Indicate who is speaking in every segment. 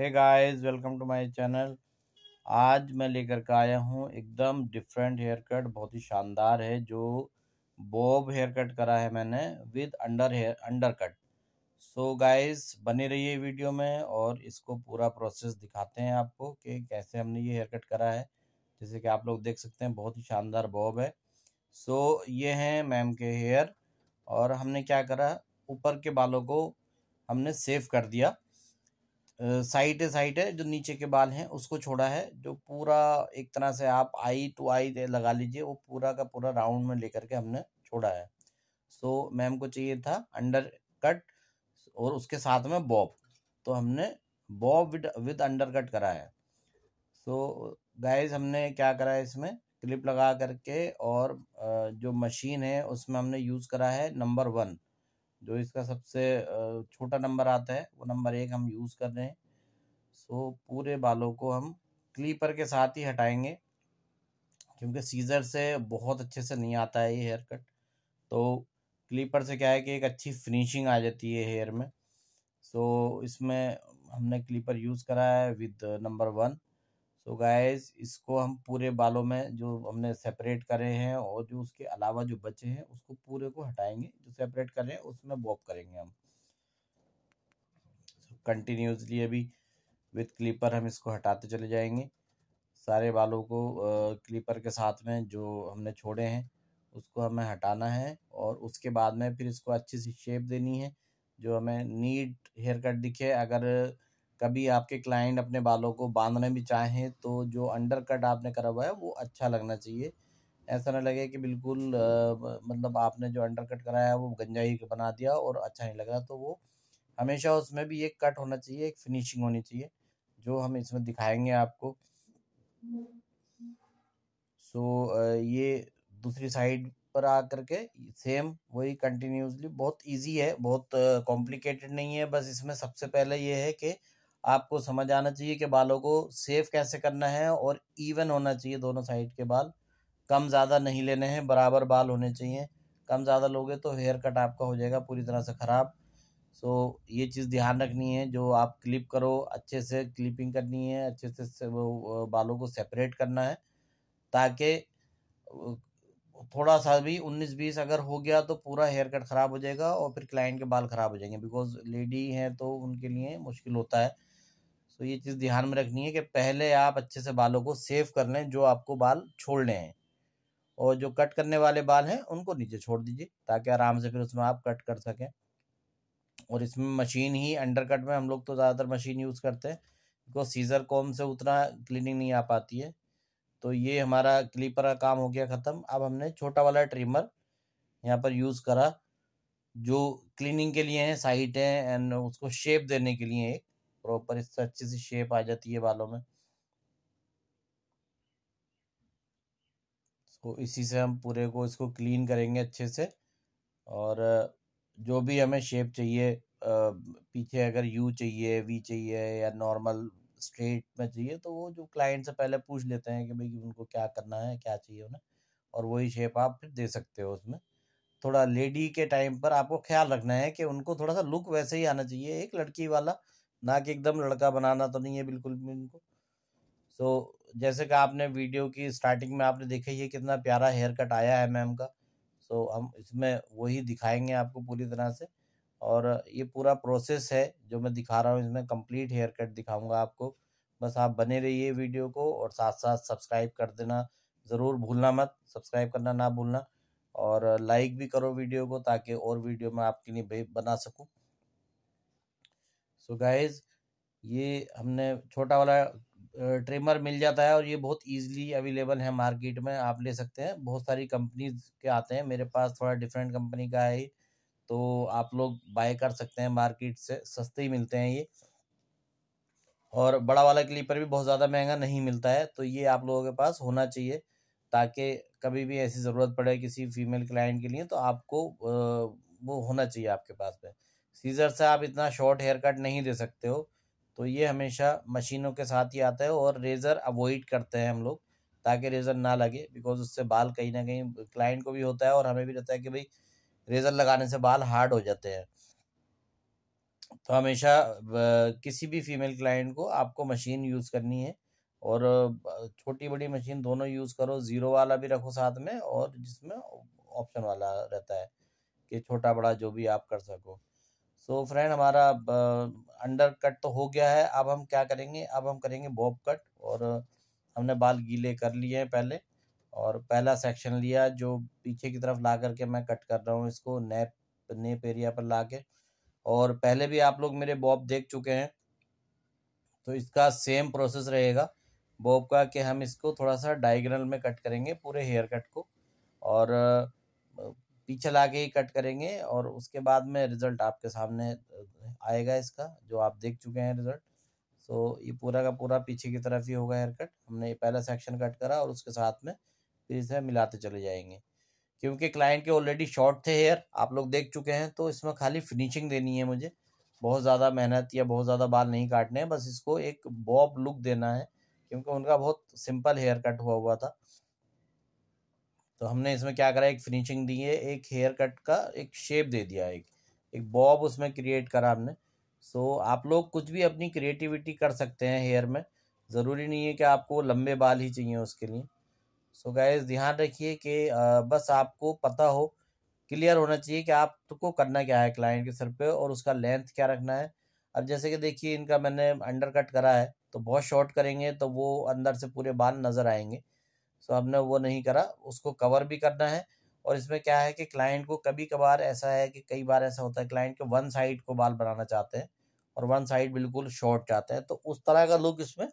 Speaker 1: hey guys welcome to my channel आज मैं लेकर के आया हूँ एकदम डिफरेंट हेयर कट बहुत ही शानदार है जो बॉब हेयर कट करा है मैंने with under hair under cut so guys बने रहिए वीडियो में और इसको पूरा प्रोसेस दिखाते हैं आपको कि कैसे हमने ये हेयर कट करा है जैसे कि आप लोग देख सकते हैं बहुत ही शानदार बॉब है सो so, ये हैं मैम के हेयर और हमने क्या करा ऊपर के बालों को हमने सेव कर दिया साइड साइड है जो नीचे के बाल हैं उसको छोड़ा है जो पूरा एक तरह से आप आई टू आई लगा लीजिए वो पूरा का पूरा राउंड में लेकर के हमने छोड़ा है सो so, मैम को चाहिए था अंडर कट और उसके साथ में बॉब तो हमने bob with with under cut करा है सो so, गाइज हमने क्या करा है इसमें क्लिप लगा करके और जो मशीन है उसमें हमने यूज़ करा है नंबर वन जो इसका सबसे छोटा नंबर आता है वो नंबर एक हम यूज़ कर रहे हैं सो पूरे बालों को हम क्लीपर के साथ ही हटाएंगे क्योंकि सीज़र से बहुत अच्छे से नहीं आता है ये हेयर कट तो क्लीपर से क्या है कि एक अच्छी फिनिशिंग आ जाती है हेयर में सो so, इसमें हमने क्लीपर यूज़ करा है with number one so so guys इसको हम पूरे बालों में जो हमने सेपरेट करे हैं और जो उसके अलावा जो बचे हैं उसको पूरे को हटाएंगे जो सेपरेट कर रहे हैं उसमें बॉब करेंगे हम कंटिन्यूसली so, अभी विथ क्लीपर हम इसको हटाते चले जाएंगे सारे बालों को क्लीपर के साथ में जो हमने छोड़े हैं उसको हमें हटाना है और उसके बाद में फिर इसको अच्छी सी शेप देनी है जो हमें नीट हेयर कट दिखे अगर कभी आपके क्लाइंट अपने बालों को बांधने भी चाहें तो जो अंडर कट आपने करा हुआ है वो अच्छा लगना चाहिए ऐसा ना लगे कि बिल्कुल मतलब आपने जो अंडर कट कराया वो गंजा ही बना दिया और अच्छा नहीं लग रहा तो वो हमेशा उसमें भी एक कट होना चाहिए एक फिनिशिंग होनी चाहिए जो हम इसमें दिखाएंगे आपको सो so, ये दूसरी साइड पर आ करके सेम वही कंटिन्यूसली बहुत इजी है बहुत कॉम्प्लिकेटेड नहीं है बस इसमें सबसे पहले ये है कि आपको समझ आना चाहिए कि बालों को सेफ कैसे करना है और इवन होना चाहिए दोनों साइड के बाल कम ज़्यादा नहीं लेने हैं बराबर बाल होने चाहिए कम ज़्यादा लोगे तो हेयर कट आपका हो जाएगा पूरी तरह से ख़राब सो so, ये चीज़ ध्यान रखनी है जो आप क्लिप करो अच्छे से क्लिपिंग करनी है अच्छे से वो बालों को सेपरेट करना है ताकि थोड़ा सा भी उन्नीस बीस अगर हो गया तो पूरा हेयर कट ख़राब हो जाएगा और फिर क्लाइंट के बाल ख़राब हो जाएंगे बिकॉज लेडी हैं तो उनके लिए मुश्किल होता है तो ये चीज़ ध्यान में रखनी है कि पहले आप अच्छे से बालों को सेव कर लें जो आपको बाल छोड़ने हैं और जो कट करने वाले बाल हैं उनको नीचे छोड़ दीजिए ताकि आराम से फिर उसमें आप कट कर सकें और इसमें मशीन ही अंडर कट में हम लोग तो ज़्यादातर मशीन यूज़ करते हैं क्योंकि सीज़र कॉम से उतना क्लीनिंग नहीं आ पाती है तो ये हमारा क्लीपर का काम हो गया ख़त्म अब हमने छोटा वाला ट्रिमर यहाँ पर यूज़ करा जो क्लीनिंग के लिए हैं साइट है एंड उसको शेप देने के लिए एक प्रॉपर इससे अच्छी सी शेप आ जाती है बालों में इसको इसी से हम पूरे को इसको क्लीन करेंगे अच्छे से और जो भी हमें शेप चाहिए पीछे अगर यू चाहिए वी चाहिए या नॉर्मल स्ट्रेट में चाहिए तो वो जो क्लाइंट से पहले पूछ लेते हैं कि भाई उनको क्या करना है क्या चाहिए उन्हें और वही शेप आप फिर दे सकते हो उसमें थोड़ा लेडी के टाइम पर आपको ख्याल रखना है कि उनको थोड़ा सा लुक वैसे ही आना चाहिए एक लड़की वाला ना कि एकदम लड़का बनाना तो नहीं है बिल्कुल भी इनको तो जैसे कि आपने वीडियो की स्टार्टिंग में आपने देखा ये है कितना प्यारा हेयर कट आया है मैम का सो हम इसमें वही दिखाएंगे आपको पूरी तरह से और ये पूरा प्रोसेस है जो मैं दिखा रहा हूँ इसमें कंप्लीट हेयर कट दिखाऊंगा आपको बस आप बने रहिए वीडियो को और साथ साथ सब्सक्राइब कर देना ज़रूर भूलना मत सब्सक्राइब करना ना भूलना और लाइक भी करो वीडियो को ताकि और वीडियो मैं आपके लिए बना सकूँ सो गाइज ये हमने छोटा वाला ट्रिमर मिल जाता है और ये बहुत इजीली अवेलेबल है मार्केट में आप ले सकते हैं बहुत सारी कंपनीज के आते हैं मेरे पास थोड़ा डिफरेंट कंपनी का है तो आप लोग बाय कर सकते हैं मार्केट से सस्ते ही मिलते हैं ये और बड़ा वाला क्लीपर भी बहुत ज़्यादा महंगा नहीं मिलता है तो ये आप लोगों के पास होना चाहिए ताकि कभी भी ऐसी ज़रूरत पड़े किसी फीमेल क्लाइंट के लिए तो आपको वो होना चाहिए आपके पास में सीज़र से आप इतना शॉर्ट हेयर कट नहीं दे सकते हो तो ये हमेशा मशीनों के साथ ही आता है और रेज़र अवॉइड करते हैं हम लोग ताकि रेज़र ना लगे बिकॉज उससे बाल कहीं ना कहीं क्लाइंट को भी होता है और हमें भी रहता है कि भाई रेज़र लगाने से बाल हार्ड हो जाते हैं तो हमेशा किसी भी फीमेल क्लाइंट को आपको मशीन यूज़ करनी है और छोटी बड़ी मशीन दोनों यूज़ करो ज़ीरो वाला भी रखो साथ में और जिसमें ऑप्शन वाला रहता है कि छोटा बड़ा जो भी आप कर सको सो फ्रेंड हमारा अंडर कट तो हो गया है अब हम क्या करेंगे अब हम करेंगे बॉब कट और हमने बाल गीले कर लिए हैं पहले और पहला सेक्शन लिया जो पीछे की तरफ ला करके मैं कट कर रहा हूँ इसको नेप नेप एरिया पर ला के और पहले भी आप लोग मेरे बॉब देख चुके हैं तो इसका सेम प्रोसेस रहेगा बॉब का कि हम इसको थोड़ा सा डायगनल में कट करेंगे पूरे हेयर कट को और पीछे लाके ही कट करेंगे और उसके बाद में रिजल्ट आपके सामने आएगा इसका जो आप देख चुके हैं रिजल्ट सो ये पूरा का पूरा पीछे की तरफ ही होगा हेयर कट हमने ये पहला सेक्शन कट करा और उसके साथ में फिर इसे मिलाते चले जाएंगे क्योंकि क्लाइंट के ऑलरेडी शॉर्ट थे हेयर आप लोग देख चुके हैं तो इसमें खाली फिनिशिंग देनी है मुझे बहुत ज़्यादा मेहनत या बहुत ज़्यादा बाल नहीं काटने हैं बस इसको एक बॉब लुक देना है क्योंकि उनका बहुत सिंपल हेयर कट हुआ हुआ था तो हमने इसमें क्या करा एक फिनिशिंग दी है एक हेयर कट का एक शेप दे दिया एक एक बॉब उसमें क्रिएट करा हमने सो so, आप लोग कुछ भी अपनी क्रिएटिविटी कर सकते हैं हेयर में ज़रूरी नहीं है कि आपको लंबे बाल ही चाहिए उसके लिए सो so, गाइज ध्यान रखिए कि बस आपको पता हो क्लियर होना चाहिए कि आपको करना क्या है क्लाइंट के सर पे और उसका लेंथ क्या रखना है अब जैसे कि देखिए इनका मैंने अंडर कट करा है तो बहुत शॉर्ट करेंगे तो वो अंदर से पूरे बाल नज़र आएंगे सो हमने वो नहीं करा उसको कवर भी करना है और इसमें क्या है कि क्लाइंट को कभी कभार ऐसा है कि कई बार ऐसा होता है क्लाइंट के वन साइड को बाल बनाना चाहते हैं और वन साइड बिल्कुल शॉर्ट चाहते हैं तो उस तरह का लुक इसमें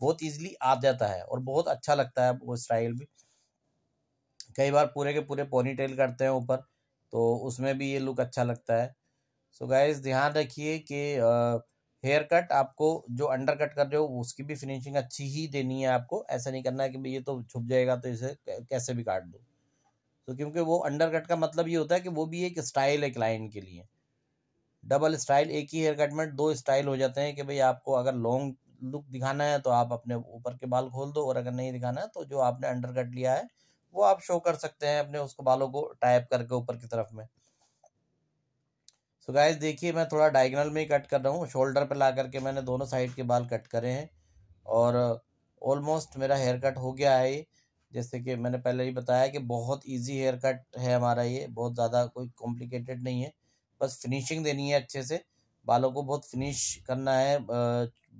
Speaker 1: बहुत ईजिली आ जाता है और बहुत अच्छा लगता है वो स्टाइल भी कई बार पूरे के पूरे पोनी टेल करते हैं ऊपर तो उसमें भी ये लुक अच्छा लगता है सो so गाइज ध्यान रखिए कि हेयर कट आपको जो अंडर कट कर रहे हो उसकी भी फिनिशिंग अच्छी ही देनी है आपको ऐसा नहीं करना है कि भाई ये तो छुप जाएगा तो इसे कैसे भी काट दो तो क्योंकि वो अंडर कट का मतलब ये होता है कि वो भी एक स्टाइल है क्लाइंट के लिए डबल स्टाइल एक ही हेयर कट में दो स्टाइल हो जाते हैं कि भाई आपको अगर लॉन्ग लुक दिखाना है तो आप अपने ऊपर के बाल खोल दो और अगर नहीं दिखाना है तो जो आपने अंडर कट लिया है वो आप शो कर सकते हैं अपने उसको बालों को टाइप करके ऊपर की तरफ में सो गाइस देखिए मैं थोड़ा डायगनल में ही कट कर रहा हूँ शोल्डर पे ला करके मैंने दोनों साइड के बाल कट करे हैं और ऑलमोस्ट मेरा हेयर कट हो गया है जैसे कि मैंने पहले ही बताया कि बहुत इजी हेयर कट है हमारा ये बहुत ज़्यादा कोई कॉम्प्लिकेटेड नहीं है बस फिनिशिंग देनी है अच्छे से बालों को बहुत फिनिश करना है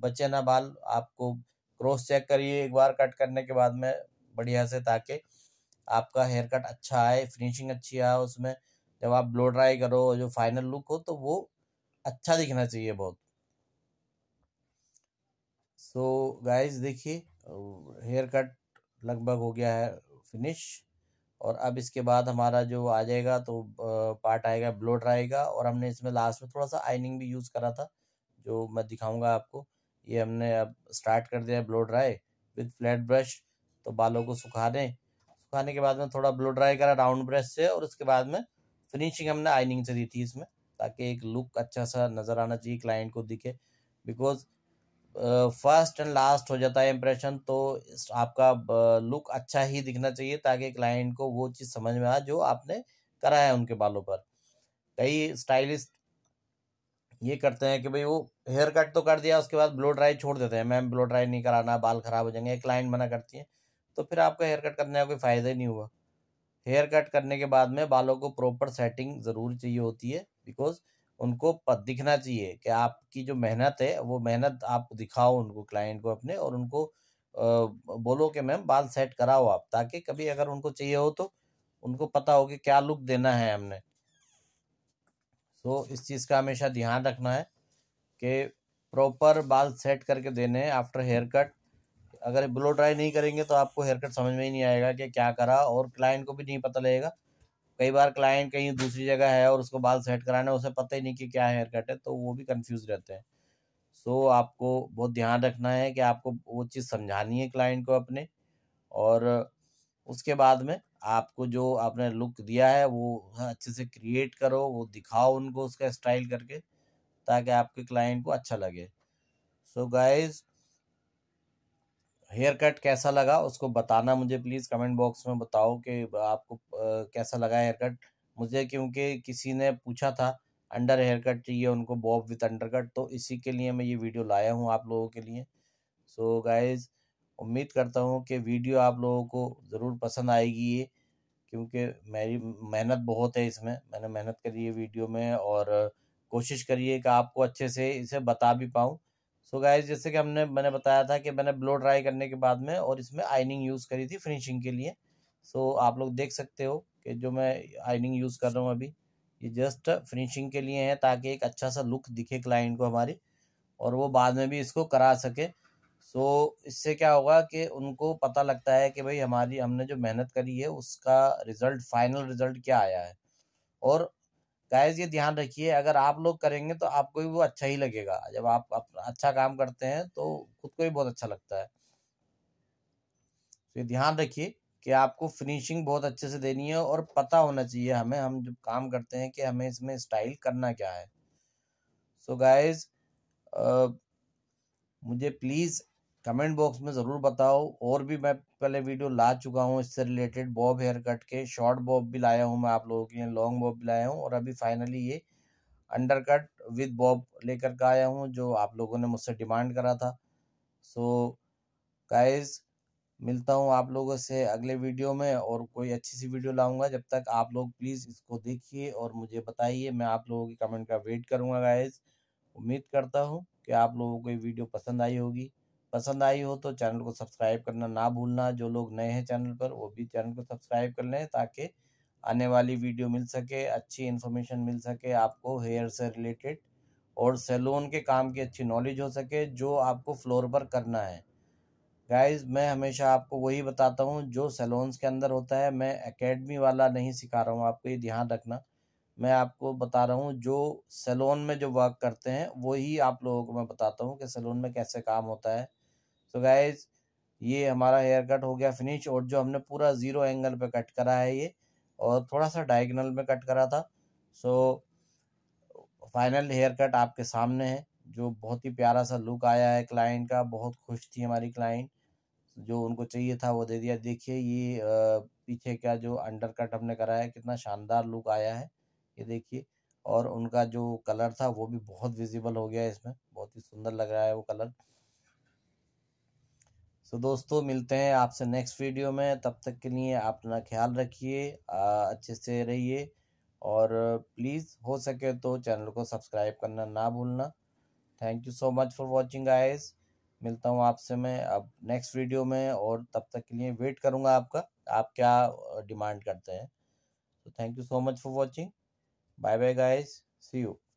Speaker 1: बचे ना बाल आपको क्रॉस चेक करिए एक बार कट करने के बाद में बढ़िया से ताकि आपका हेयर कट अच्छा आए फिनिशिंग अच्छी आए उसमें जब आप ब्लो ड्राई करो जो फाइनल लुक हो तो वो अच्छा दिखना चाहिए बहुत सो गाइस देखिए हेयर कट लगभग हो गया है फिनिश और अब इसके बाद हमारा जो आ जाएगा तो पार्ट आएगा ब्लो ड्राई का और हमने इसमें लास्ट में थोड़ा सा आइनिंग भी यूज़ करा था जो मैं दिखाऊंगा आपको ये हमने अब स्टार्ट कर दिया blow dry with flat brush तो बालों को सुखा दें सुखाने के बाद में थोड़ा ब्लो ड्राई करा राउंड ब्रश से और उसके बाद में फिनिशिंग हमने आइनिंग से दी थी इसमें ताकि एक लुक अच्छा सा नज़र आना चाहिए क्लाइंट को दिखे बिकॉज फर्स्ट एंड लास्ट हो जाता है इम्प्रेशन तो आपका लुक uh, अच्छा ही दिखना चाहिए ताकि क्लाइंट को वो चीज़ समझ में आए जो आपने करा है उनके बालों पर कई स्टाइलिस्ट ये करते हैं कि भाई वो हेयर कट तो कर दिया उसके बाद ब्लो ड्राई छोड़ देते हैं मैम ब्लो ड्राई नहीं कराना बाल खराब हो जाएंगे क्लाइंट मना करती है तो फिर आपका हेयर कट करने का कोई फ़ायदा ही नहीं हुआ हेयर कट करने के बाद में बालों को प्रॉपर सेटिंग ज़रूर चाहिए होती है बिकॉज उनको दिखना चाहिए कि आपकी जो मेहनत है वो मेहनत आप दिखाओ उनको क्लाइंट को अपने और उनको बोलो कि मैम बाल सेट कराओ आप ताकि कभी अगर उनको चाहिए हो तो उनको पता हो कि क्या लुक देना है हमने सो so, इस चीज़ का हमेशा ध्यान रखना है कि प्रॉपर बाल सेट करके देने हैं आफ्टर हेयर कट अगर ब्लो ड्राई नहीं करेंगे तो आपको हेयर कट समझ में ही नहीं आएगा कि क्या करा और क्लाइंट को भी नहीं पता लगेगा कई बार क्लाइंट कहीं दूसरी जगह है और उसको बाल सेट कराना है उसे पता ही नहीं कि क्या हेयर कट है तो वो भी कंफ्यूज रहते हैं सो so, आपको बहुत ध्यान रखना है कि आपको वो चीज़ समझानी है क्लाइंट को अपने और उसके बाद में आपको जो आपने लुक दिया है वो अच्छे से क्रिएट करो वो दिखाओ उनको उसका स्टाइल करके ताकि आपके क्लाइंट को अच्छा लगे so so guys hair cut कैसा लगा उसको बताना मुझे प्लीज़ कमेंट बॉक्स में बताओ कि आपको कैसा लगा हेयर कट मुझे क्योंकि किसी ने पूछा था अंडर हेयर कट चाहिए उनको बॉब विथ अंडर कट तो इसी के लिए मैं ये वीडियो लाया हूँ आप लोगों के लिए सो so गाइज़ उम्मीद करता हूँ कि वीडियो आप लोगों को ज़रूर पसंद आएगी ये क्योंकि मेरी मेहनत बहुत है इसमें मैंने मेहनत करी है वीडियो में और कोशिश करिए कि आपको अच्छे से इसे बता भी पाऊँ सो so गाइस जैसे कि हमने मैंने बताया था कि मैंने ब्लो ड्राई करने के बाद में और इसमें आइनिंग यूज़ करी थी फिनिशिंग के लिए सो so आप लोग देख सकते हो कि जो मैं आइनिंग यूज़ कर रहा हूँ अभी ये जस्ट फिनिशिंग के लिए है ताकि एक अच्छा सा लुक दिखे क्लाइंट को हमारी और वो बाद में भी इसको करा सके सो so, इससे क्या होगा कि उनको पता लगता है कि भाई हमारी हमने जो मेहनत करी है उसका रिज़ल्ट फाइनल रिज़ल्ट क्या आया है और गाइस ये ध्यान रखिए अगर आप लोग करेंगे तो आपको भी वो अच्छा ही लगेगा जब आप अच्छा काम करते हैं तो खुद को भी बहुत अच्छा लगता है तो ये ध्यान रखिए कि आपको फिनिशिंग बहुत अच्छे से देनी है और पता होना चाहिए हमें हम जब काम करते हैं कि हमें इसमें स्टाइल करना क्या है सो so गाइज मुझे प्लीज़ कमेंट बॉक्स में ज़रूर बताओ और भी मैं पहले वीडियो ला चुका हूँ इससे रिलेटेड बॉब हेयर कट के शॉर्ट बॉब भी लाया हूँ मैं आप लोगों के लिए लॉन्ग बॉब भी लाया हूँ और अभी फाइनली ये अंडर कट विद बॉब लेकर के आया हूँ जो आप लोगों ने मुझसे डिमांड करा था सो so, गाइस मिलता हूँ आप लोगों से अगले वीडियो में और कोई अच्छी सी वीडियो लाऊंगा जब तक आप लोग प्लीज़ इसको देखिए और मुझे बताइए मैं आप लोगों के कमेंट का वेट करूँगा गाइज उम्मीद करता हूँ कि आप लोगों को ये वीडियो पसंद आई होगी पसंद आई हो तो चैनल को सब्सक्राइब करना ना भूलना जो लोग नए हैं चैनल पर वो भी चैनल को सब्सक्राइब कर लें ताकि आने वाली वीडियो मिल सके अच्छी इन्फॉर्मेशन मिल सके आपको हेयर से रिलेटेड और सैलून के काम की अच्छी नॉलेज हो सके जो आपको फ्लोर पर करना है गाइस मैं हमेशा आपको वही बताता हूँ जो सैलून्स के अंदर होता है मैं एकेडमी वाला नहीं सिखा रहा हूँ आपको ये ध्यान रखना मैं आपको बता रहा हूँ जो सैलून में जो वर्क करते हैं वही आप लोगों को मैं बताता हूँ कि सैलून में कैसे काम होता है सो गाइज ये हमारा हेयर कट हो गया फिनिश और जो हमने पूरा ज़ीरो एंगल पे कट करा है ये और थोड़ा सा डायगनल में कट करा था सो फाइनल हेयर कट आपके सामने है जो बहुत ही प्यारा सा लुक आया है क्लाइंट का बहुत खुश थी हमारी क्लाइंट जो उनको चाहिए था वो दे दिया देखिए ये पीछे का जो अंडर कट हमने कराया कितना शानदार लुक आया है ये देखिए और उनका जो कलर था वो भी बहुत विजिबल हो गया है इसमें बहुत ही सुंदर लग रहा है वो कलर तो दोस्तों मिलते हैं आपसे नेक्स्ट वीडियो में तब तक के लिए अपना ख्याल रखिए अच्छे से रहिए और प्लीज़ हो सके तो चैनल को सब्सक्राइब करना ना भूलना thank you so much for watching guys मिलता हूँ आपसे मैं अब नेक्स्ट वीडियो में और तब तक के लिए वेट करूँगा आपका आप क्या डिमांड करते हैं तो thank you so much for watching bye bye guys see you